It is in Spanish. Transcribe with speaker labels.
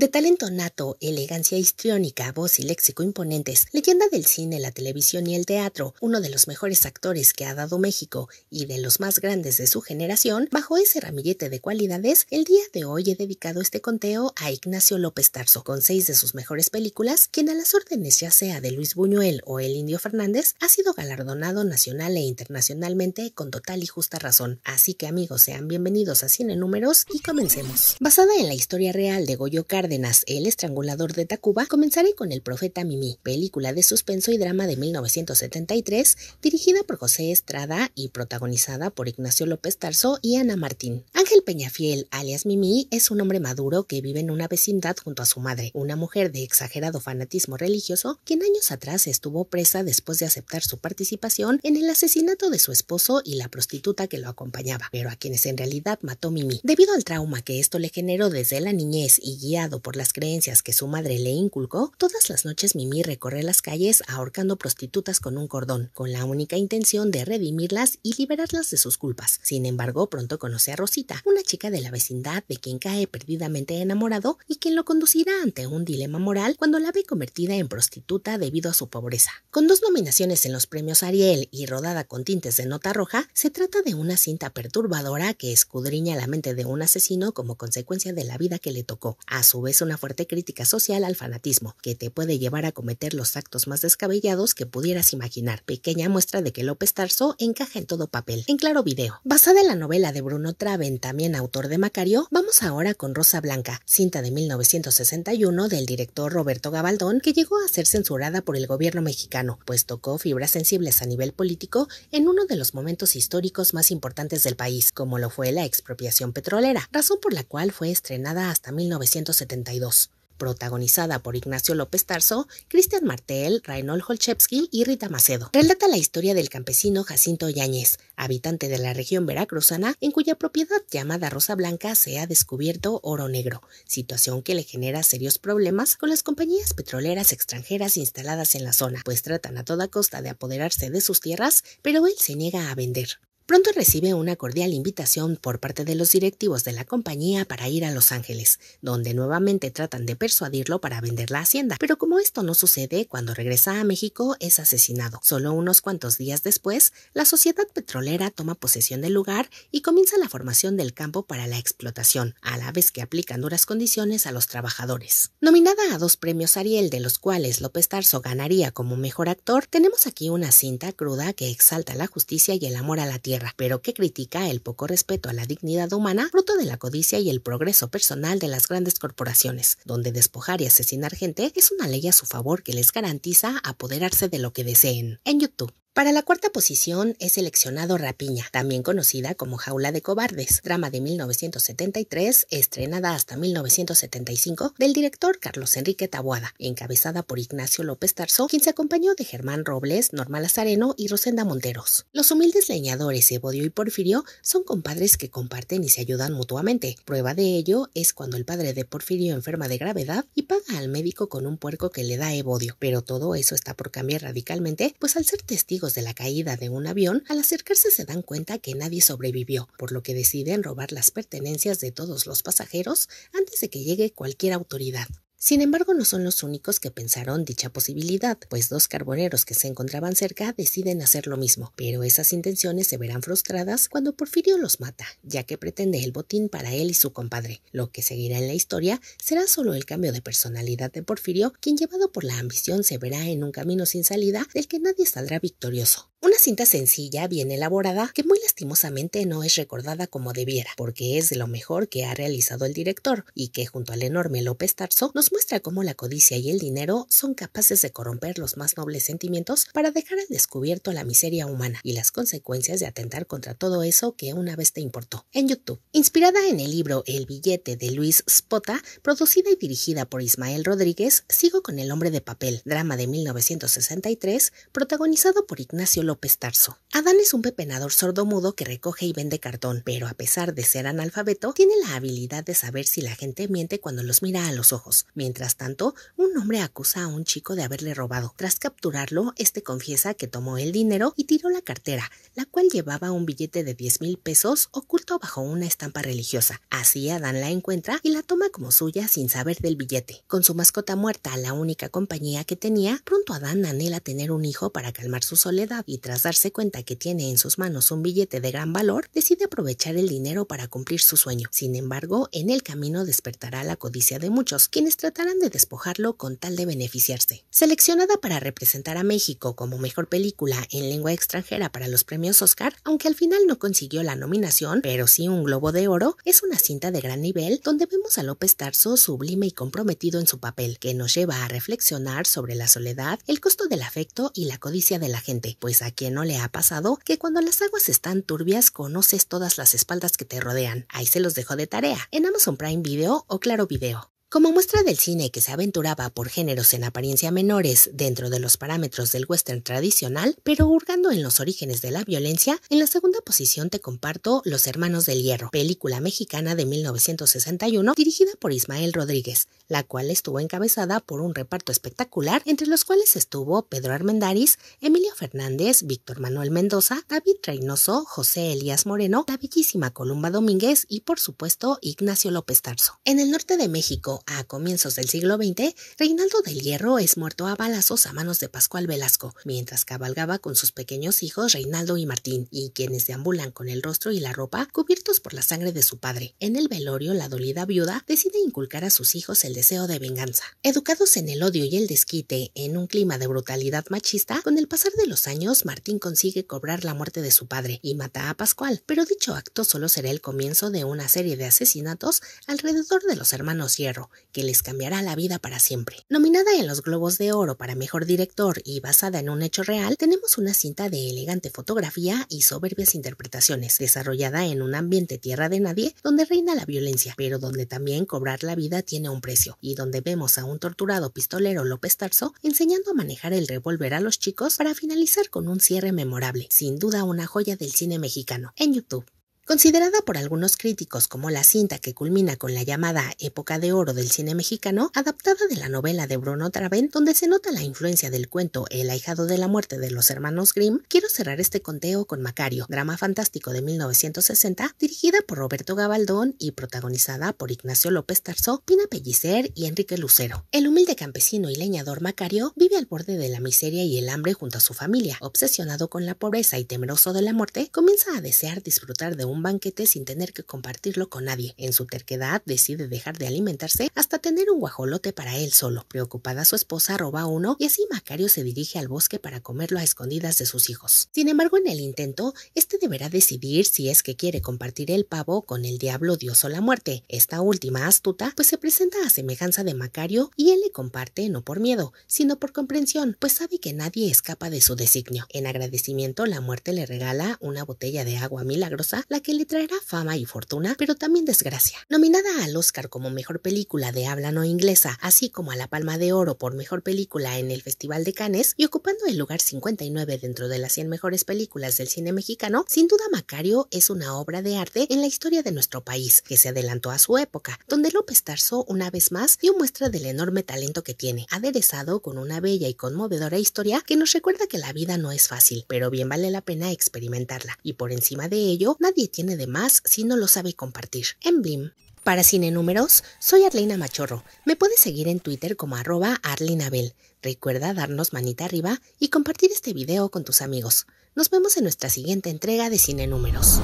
Speaker 1: De talento nato, elegancia histriónica, voz y léxico imponentes, leyenda del cine, la televisión y el teatro, uno de los mejores actores que ha dado México y de los más grandes de su generación, bajo ese ramillete de cualidades, el día de hoy he dedicado este conteo a Ignacio López Tarso, con seis de sus mejores películas, quien a las órdenes ya sea de Luis Buñuel o el Indio Fernández, ha sido galardonado nacional e internacionalmente con total y justa razón. Así que amigos, sean bienvenidos a Cine Números y comencemos. Basada en la historia real de Goyo el estrangulador de Tacuba, comenzaré con El profeta Mimi, película de suspenso y drama de 1973, dirigida por José Estrada y protagonizada por Ignacio López Tarso y Ana Martín. Ángel Peñafiel, alias Mimi, es un hombre maduro que vive en una vecindad junto a su madre, una mujer de exagerado fanatismo religioso, quien años atrás estuvo presa después de aceptar su participación en el asesinato de su esposo y la prostituta que lo acompañaba, pero a quienes en realidad mató Mimi. Debido al trauma que esto le generó desde la niñez y guiado por las creencias que su madre le inculcó, todas las noches Mimi recorre las calles ahorcando prostitutas con un cordón, con la única intención de redimirlas y liberarlas de sus culpas. Sin embargo, pronto conoce a Rosita, una chica de la vecindad de quien cae perdidamente enamorado y quien lo conducirá ante un dilema moral cuando la ve convertida en prostituta debido a su pobreza. Con dos nominaciones en los premios Ariel y rodada con tintes de nota roja, se trata de una cinta perturbadora que escudriña la mente de un asesino como consecuencia de la vida que le tocó. A su es una fuerte crítica social al fanatismo, que te puede llevar a cometer los actos más descabellados que pudieras imaginar. Pequeña muestra de que López Tarso encaja en todo papel. En claro video. Basada en la novela de Bruno Traven, también autor de Macario, vamos ahora con Rosa Blanca, cinta de 1961 del director Roberto Gabaldón, que llegó a ser censurada por el gobierno mexicano, pues tocó fibras sensibles a nivel político en uno de los momentos históricos más importantes del país, como lo fue la expropiación petrolera, razón por la cual fue estrenada hasta 1970 protagonizada por Ignacio López Tarso, Cristian Martel, Reinold Holchevsky y Rita Macedo. Relata la historia del campesino Jacinto Yáñez, habitante de la región veracruzana, en cuya propiedad llamada Rosa Blanca se ha descubierto oro negro, situación que le genera serios problemas con las compañías petroleras extranjeras instaladas en la zona, pues tratan a toda costa de apoderarse de sus tierras, pero él se niega a vender. Pronto recibe una cordial invitación por parte de los directivos de la compañía para ir a Los Ángeles, donde nuevamente tratan de persuadirlo para vender la hacienda. Pero como esto no sucede, cuando regresa a México es asesinado. Solo unos cuantos días después, la sociedad petrolera toma posesión del lugar y comienza la formación del campo para la explotación, a la vez que aplican duras condiciones a los trabajadores. Nominada a dos premios Ariel, de los cuales López Tarso ganaría como mejor actor, tenemos aquí una cinta cruda que exalta la justicia y el amor a la tierra pero que critica el poco respeto a la dignidad humana, fruto de la codicia y el progreso personal de las grandes corporaciones, donde despojar y asesinar gente es una ley a su favor que les garantiza apoderarse de lo que deseen. En YouTube. Para la cuarta posición es seleccionado Rapiña, también conocida como Jaula de Cobardes, drama de 1973, estrenada hasta 1975, del director Carlos Enrique Taboada, encabezada por Ignacio López Tarso, quien se acompañó de Germán Robles, Norma Lazareno y Rosenda Monteros. Los humildes leñadores Evodio y Porfirio son compadres que comparten y se ayudan mutuamente. Prueba de ello es cuando el padre de Porfirio enferma de gravedad y paga al médico con un puerco que le da Evodio. Pero todo eso está por cambiar radicalmente, pues al ser testigos de la caída de un avión, al acercarse se dan cuenta que nadie sobrevivió, por lo que deciden robar las pertenencias de todos los pasajeros antes de que llegue cualquier autoridad. Sin embargo, no son los únicos que pensaron dicha posibilidad, pues dos carboneros que se encontraban cerca deciden hacer lo mismo, pero esas intenciones se verán frustradas cuando Porfirio los mata, ya que pretende el botín para él y su compadre. Lo que seguirá en la historia será solo el cambio de personalidad de Porfirio, quien llevado por la ambición se verá en un camino sin salida del que nadie saldrá victorioso. Una cinta sencilla, bien elaborada, que muy lastimosamente no es recordada como debiera, porque es de lo mejor que ha realizado el director y que junto al enorme López Tarso nos muestra cómo la codicia y el dinero son capaces de corromper los más nobles sentimientos para dejar al descubierto la miseria humana y las consecuencias de atentar contra todo eso que una vez te importó. En YouTube, inspirada en el libro El billete de Luis Spota, producida y dirigida por Ismael Rodríguez, sigo con El hombre de papel, drama de 1963, protagonizado por Ignacio pestarzo. Adán es un pepenador sordomudo que recoge y vende cartón, pero a pesar de ser analfabeto, tiene la habilidad de saber si la gente miente cuando los mira a los ojos. Mientras tanto, un hombre acusa a un chico de haberle robado. Tras capturarlo, este confiesa que tomó el dinero y tiró la cartera, la cual llevaba un billete de 10 mil pesos oculto bajo una estampa religiosa. Así Adán la encuentra y la toma como suya sin saber del billete. Con su mascota muerta, la única compañía que tenía, pronto Adán anhela tener un hijo para calmar su soledad y tras darse cuenta que tiene en sus manos un billete de gran valor, decide aprovechar el dinero para cumplir su sueño. Sin embargo, en el camino despertará la codicia de muchos, quienes tratarán de despojarlo con tal de beneficiarse. Seleccionada para representar a México como mejor película en lengua extranjera para los premios Oscar, aunque al final no consiguió la nominación, pero sí un Globo de Oro, es una cinta de gran nivel donde vemos a López Tarso sublime y comprometido en su papel, que nos lleva a reflexionar sobre la soledad, el costo del afecto y la codicia de la gente, pues que quien no le ha pasado que cuando las aguas están turbias conoces todas las espaldas que te rodean. Ahí se los dejo de tarea. En Amazon Prime Video o Claro Video. Como muestra del cine que se aventuraba por géneros en apariencia menores dentro de los parámetros del western tradicional, pero hurgando en los orígenes de la violencia, en la segunda posición te comparto Los Hermanos del Hierro, película mexicana de 1961 dirigida por Ismael Rodríguez, la cual estuvo encabezada por un reparto espectacular entre los cuales estuvo Pedro Armendáriz, Emilio Fernández, Víctor Manuel Mendoza, David Reynoso, José Elías Moreno, la bellísima Columba Domínguez y por supuesto Ignacio López Tarso. En el norte de México, a comienzos del siglo XX, Reinaldo del Hierro es muerto a balazos a manos de Pascual Velasco, mientras cabalgaba con sus pequeños hijos Reinaldo y Martín, y quienes deambulan con el rostro y la ropa cubiertos por la sangre de su padre. En el velorio, la dolida viuda decide inculcar a sus hijos el deseo de venganza. Educados en el odio y el desquite, en un clima de brutalidad machista, con el pasar de los años, Martín consigue cobrar la muerte de su padre y mata a Pascual, pero dicho acto solo será el comienzo de una serie de asesinatos alrededor de los hermanos Hierro, que les cambiará la vida para siempre. Nominada en los Globos de Oro para Mejor Director y basada en un hecho real, tenemos una cinta de elegante fotografía y soberbias interpretaciones, desarrollada en un ambiente tierra de nadie donde reina la violencia, pero donde también cobrar la vida tiene un precio, y donde vemos a un torturado pistolero López Tarso enseñando a manejar el revólver a los chicos para finalizar con un cierre memorable, sin duda una joya del cine mexicano, en YouTube. Considerada por algunos críticos como la cinta que culmina con la llamada época de oro del cine mexicano, adaptada de la novela de Bruno Traven, donde se nota la influencia del cuento El ahijado de la muerte de los hermanos Grimm, quiero cerrar este conteo con Macario, drama fantástico de 1960, dirigida por Roberto Gabaldón y protagonizada por Ignacio López Tarso, Pina Pellicer y Enrique Lucero. El humilde campesino y leñador Macario vive al borde de la miseria y el hambre junto a su familia. Obsesionado con la pobreza y temeroso de la muerte, comienza a desear disfrutar de un banquete sin tener que compartirlo con nadie. En su terquedad decide dejar de alimentarse hasta tener un guajolote para él solo. Preocupada su esposa roba uno y así Macario se dirige al bosque para comerlo a escondidas de sus hijos. Sin embargo, en el intento, este deberá decidir si es que quiere compartir el pavo con el diablo dios o la muerte. Esta última astuta pues se presenta a semejanza de Macario y él le comparte no por miedo, sino por comprensión, pues sabe que nadie escapa de su designio. En agradecimiento, la muerte le regala una botella de agua milagrosa, la que le traerá fama y fortuna, pero también desgracia. Nominada al Oscar como mejor película de habla no inglesa, así como a la Palma de Oro por mejor película en el Festival de Cannes y ocupando el lugar 59 dentro de las 100 mejores películas del cine mexicano, sin duda Macario es una obra de arte en la historia de nuestro país, que se adelantó a su época, donde López Tarso una vez más dio muestra del enorme talento que tiene, aderezado con una bella y conmovedora historia que nos recuerda que la vida no es fácil, pero bien vale la pena experimentarla, y por encima de ello, nadie tiene de más si no lo sabe compartir. en Blim. Para Cine Números, soy Arlena Machorro. Me puedes seguir en Twitter como arroba arlinabel. Recuerda darnos manita arriba y compartir este video con tus amigos. Nos vemos en nuestra siguiente entrega de Cine Números.